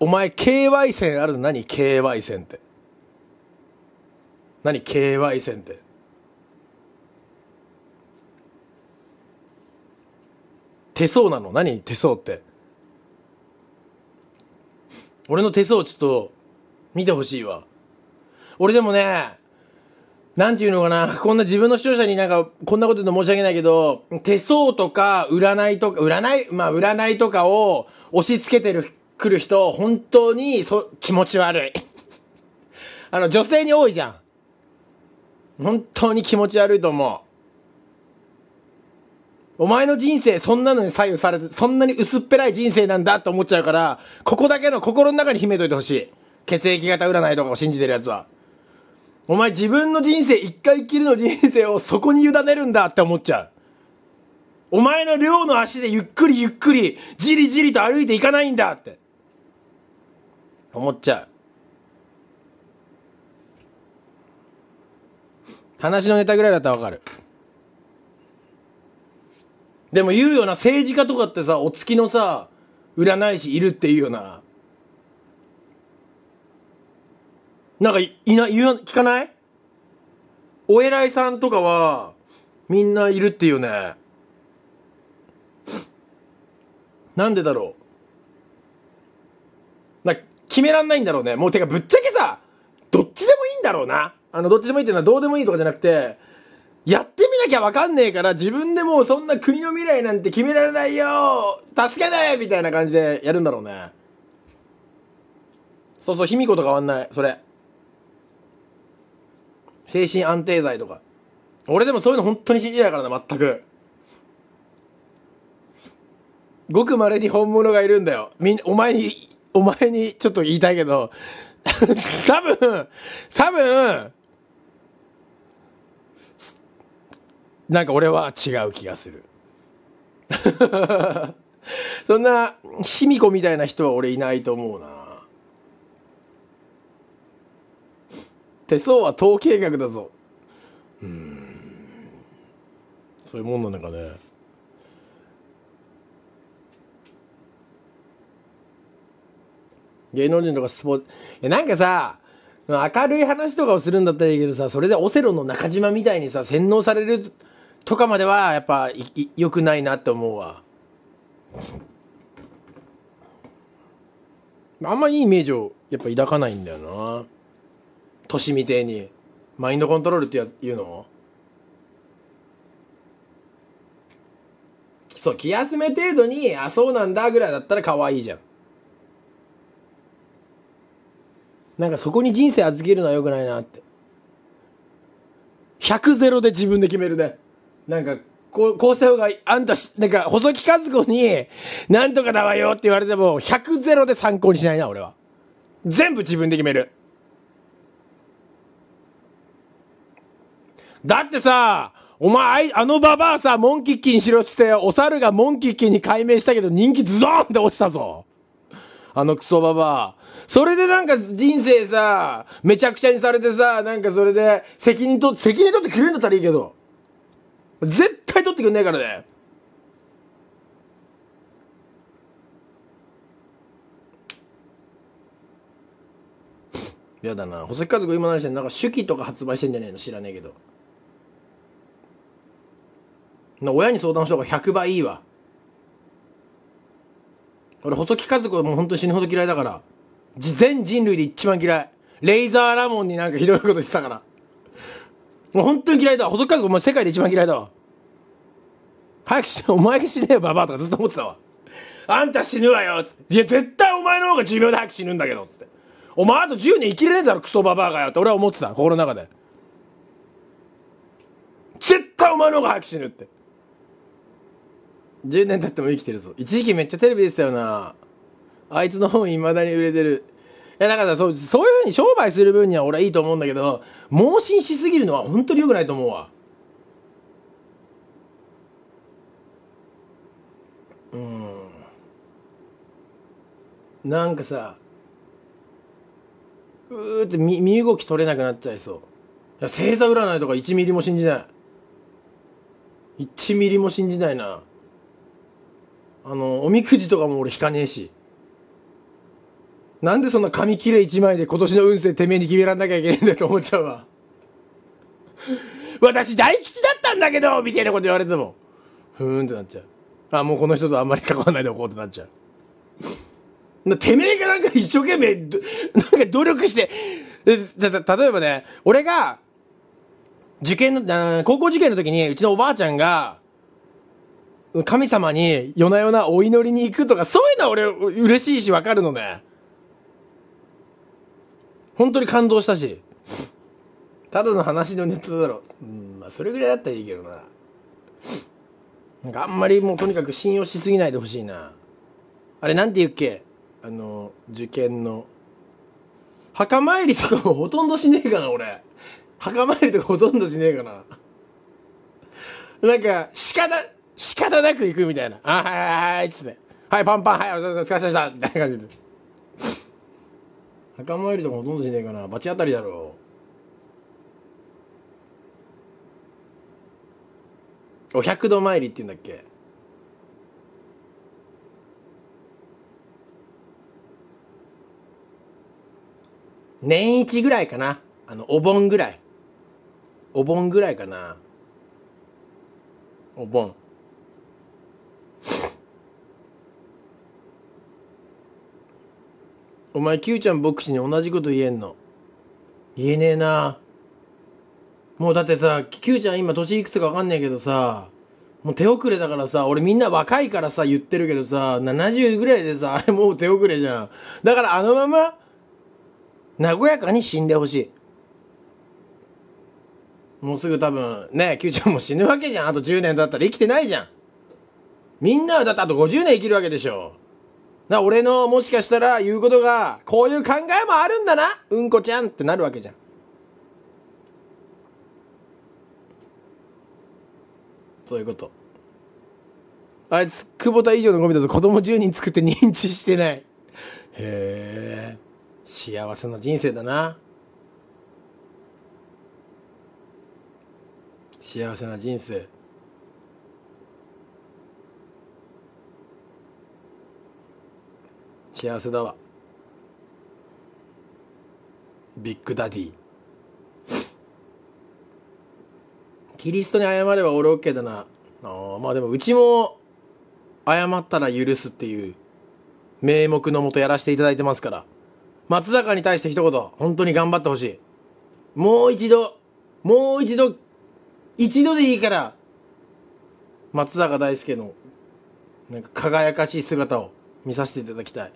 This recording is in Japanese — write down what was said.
お前 KY 線あるの何 ?KY 線って。何 ?KY 線って。手相なの何手相って。俺の手相ちょっと見てほしいわ。俺でもね、なんていうのかな、こんな自分の視聴者になんか、こんなこと言うの申し訳ないけど、手相とか占いとか、占い、まあ占いとかを押し付けてる来る人、本当に、そ、気持ち悪い。あの、女性に多いじゃん。本当に気持ち悪いと思う。お前の人生、そんなのに左右されて、そんなに薄っぺらい人生なんだと思っちゃうから、ここだけの心の中に秘めといてほしい。血液型占いとかを信じてるやつは。お前自分の人生一回きりの人生をそこに委ねるんだって思っちゃう。お前の両の足でゆっくりゆっくり、じりじりと歩いていかないんだって。思っちゃう。話のネタぐらいだったらわかる。でも言うよな、政治家とかってさ、お月のさ、占い師いるっていうよな。なんか、いな、言う、聞かないお偉いさんとかは、みんないるっていうね。なんでだろう。決めらんないんだろうね。もうてかぶっちゃけさ、どっちでもいいんだろうな。あの、どっちでもいいっていうのはどうでもいいとかじゃなくて、やってみなきゃわかんねえから、自分でもうそんな国の未来なんて決められないよ助けないみたいな感じでやるんだろうね。そうそう、卑弥呼と変わんない。それ。精神安定剤とか。俺でもそういうの本当に信じないからな、全く。ごく稀に本物がいるんだよ。みん、お前にお前にちょっと言いたいけど、多分、多分、なんか俺は違う気がする。そんな、卑弥呼みたいな人は俺いないと思うな。手相は統計学だぞ。うん。そういうもんなんかね。芸能人とかスポーツ、いなんかさ、明るい話とかをするんだったらいいけどさ、それでオセロの中島みたいにさ、洗脳されるとかまでは、やっぱ、良くないなって思うわ。あんまいいイメージを、やっぱ抱かないんだよな。年みてえに。マインドコントロールってや言うのそう、気休め程度に、あ、そうなんだぐらいだったら可愛いじゃん。なんかそこに人生預けるのは良くないなって。100ゼロで自分で決めるね。なんか、こう、こうした方がいい。あんたし、なんか、細木和子に、なんとかだわよって言われても、100ゼロで参考にしないな、俺は。全部自分で決める。だってさ、お前、あのババアさ、モンキッキーにしろっつって、お猿がモンキッキーに改名したけど人気ズドーンって落ちたぞ。あのクソババア。それでなんか人生さ、めちゃくちゃにされてさ、なんかそれで責任と、責任取ってくれるんだったらいいけど。絶対取ってくんねえからね。やだな。細木家族今何してんなんか手記とか発売してんじゃねえの知らねえけど。親に相談した方が100倍いいわ。俺、細木家族もう本当に死ぬほど嫌いだから。全人類で一番嫌い。レイザーラモンになんかひどいこと言ってたから。もう本当に嫌いだわ。細木家族もう世界で一番嫌いだわ。早く死ね、お前が死ねよ、ババアとかずっと思ってたわ。あんた死ぬわよつって。いや、絶対お前の方が寿命で早く死ぬんだけどつって。お前あと10年生きれねえだろ、クソババアがよって俺は思ってた、心の中で。絶対お前の方が早く死ぬって。10年経っても生きてるぞ一時期めっちゃテレビでしたよなあいつの本いまだに売れてるいやだからそうそういうふうに商売する分には俺はいいと思うんだけど盲信しすぎるのは本当に良くないと思うわうんなんかさうーって身動き取れなくなっちゃいそういや星座占いとか1ミリも信じない1ミリも信じないなあの、おみくじとかも俺引かねえし。なんでそんな紙切れ一枚で今年の運勢てめえに決めらんなきゃいけねえんだと思っちゃうわ。私大吉だったんだけどみたいなこと言われても。ふーんってなっちゃう。あ、もうこの人とあんまり関わらないでおこうってなっちゃう。てめえがなんか一生懸命、なんか努力して、じゃ例えばね、俺が、受験の、高校受験の時に、うちのおばあちゃんが、神様に夜な夜なお祈りに行くとか、そういうのは俺嬉しいしわかるのね。本当に感動したし。ただの話のネタだろ。うん、まあそれぐらいだったらいいけどな。なんかあんまりもうとにかく信用しすぎないでほしいな。あれなんて言うっけあの、受験の。墓参りとかもほとんどしねえかな、俺。墓参りとかほとんどしねえかな。なんか、鹿だ、仕方なく行くみたいな。あ、はいはいはい、っつって。はい、パンパン、はい、お疲れ様でした。みたいな感じで。墓参りとかほとんどしねえかな。罰当たりだろう。お百度参りって言うんだっけ年一ぐらいかな。あの、お盆ぐらい。お盆ぐらいかな。お盆。お前、キューちゃん牧師に同じこと言えんの。言えねえな。もうだってさ、キューちゃん今年いくつかわかんねえけどさ、もう手遅れだからさ、俺みんな若いからさ、言ってるけどさ、70ぐらいでさ、あ れもう手遅れじゃん。だからあのまま、和やかに死んでほしい。もうすぐ多分、ね、Q ちゃんも死ぬわけじゃん。あと10年だったら生きてないじゃん。みんなはだってあと50年生きるわけでしょ。な、俺のもしかしたら言うことが、こういう考えもあるんだな、うんこちゃんってなるわけじゃん。そういうこと。あいつ、久保田以上のゴミだと子供10人作って認知してない。へえ、幸せな人生だな。幸せな人生。幸せだわビッグダディキリストに謝れば俺 OK だなあまあでもうちも謝ったら許すっていう名目のもとやらせていただいてますから松坂に対して一言本当に頑張ってほしいもう一度もう一度一度でいいから松坂大輔のなんか輝かしい姿を見させていただきたい。